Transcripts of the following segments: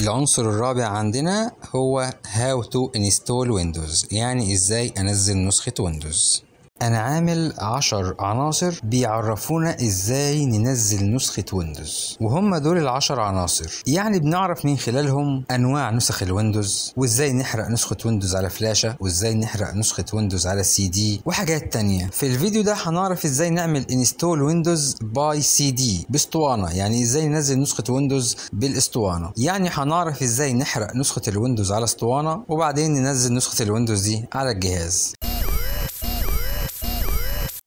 العنصر الرابع عندنا هو how to install windows يعني ازاي انزل نسخة ويندوز أنا عامل عشر عناصر بيعرفونا إزاي ننزل نسخة ويندوز وهم دول العشر عناصر يعني بنعرف من خلالهم أنواع نسخ الويندوز وإزاي نحرق نسخة ويندوز على فلاشة وإزاي نحرق نسخة ويندوز على سي دي وحاجات تانية في الفيديو ده هنعرف إزاي نعمل انستول ويندوز باي سي دي باسطوانة يعني إزاي ننزل نسخة ويندوز بالاسطوانة يعني هنعرف إزاي نحرق نسخة الويندوز على اسطوانة وبعدين ننزل نسخة الويندوز دي على الجهاز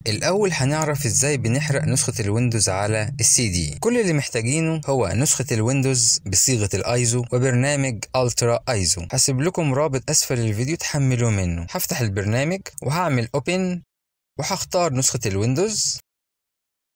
الاول هنعرف ازاي بنحرق نسخة الويندوز على السي دي كل اللي محتاجينه هو نسخة الويندوز بصيغة الايزو وبرنامج الترا ايزو هسيب لكم رابط اسفل الفيديو تحملوه منه هفتح البرنامج وهعمل اوبن وهختار نسخة الويندوز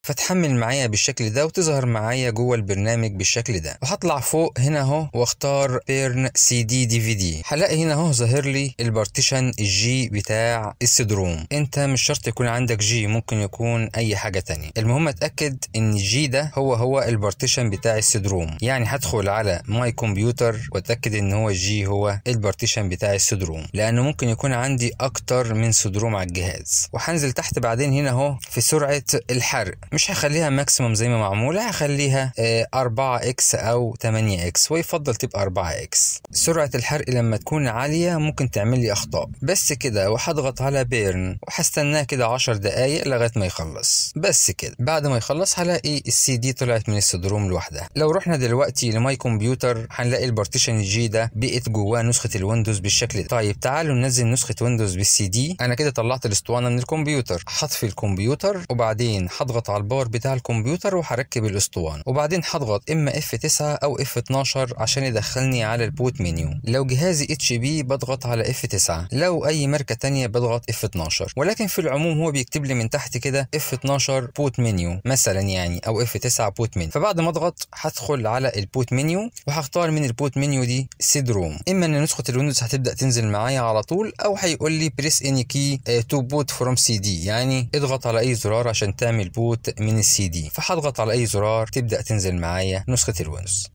فتحمل معايا بالشكل ده وتظهر معايا جوه البرنامج بالشكل ده وهطلع فوق هنا اهو واختار بيرن سي دي دي في دي هلاقي هنا اهو ظاهر لي البارتيشن الجي بتاع السدروم انت مش شرط يكون عندك جي ممكن يكون اي حاجه تانية المهم اتاكد ان الجي ده هو هو البارتيشن بتاع السدروم يعني هدخل على ماي كمبيوتر واتاكد ان هو الجي هو البارتيشن بتاع السدروم لانه ممكن يكون عندي اكتر من سدروم على الجهاز وهنزل تحت بعدين هنا اهو في سرعه الحرق مش هخليها ماكسيموم زي ما معموله هخليها 4 آه، اكس او 8 اكس ويفضل تبقى 4 اكس سرعه الحرق لما تكون عاليه ممكن تعمل لي اخطاء بس كده وهضغط على بيرن وهستناه كده 10 دقايق لغايه ما يخلص بس كده بعد ما يخلص هلاقي السي دي طلعت من السدروم لوحدها لو رحنا دلوقتي لماي كمبيوتر هنلاقي البارتيشن جي ده بقت جواه نسخه الويندوز بالشكل ده طيب تعالوا ننزل نسخه ويندوز بالسي دي انا كده طلعت الاسطوانه من الكمبيوتر هطفي الكمبيوتر وبعدين هضغط على الباور بتاع الكمبيوتر وهركب الاسطوانه وبعدين هضغط اما اف 9 او اف 12 عشان يدخلني على البوت منيو لو جهازي اتش بي بضغط على اف 9 لو اي ماركه تانية بضغط اف 12 ولكن في العموم هو بيكتب لي من تحت كده اف 12 بوت منيو مثلا يعني او اف 9 بوت منيو فبعد ما اضغط هدخل على البوت منيو وهختار من البوت منيو دي سيد روم اما ان نسخه الويندوز هتبدا تنزل معايا على طول او هيقول لي بريس اني كي تو بوت فروم سي دي يعني اضغط على اي زرار عشان تعمل بوت من السي دي فهضغط على اي زرار تبدا تنزل معايا نسخه الويندوز